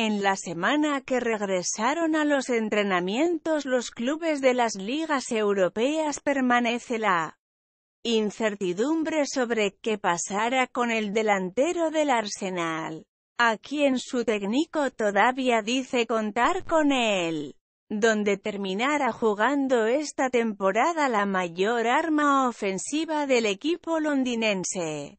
En la semana que regresaron a los entrenamientos los clubes de las ligas europeas permanece la incertidumbre sobre qué pasará con el delantero del Arsenal, a quien su técnico todavía dice contar con él, donde terminará jugando esta temporada la mayor arma ofensiva del equipo londinense.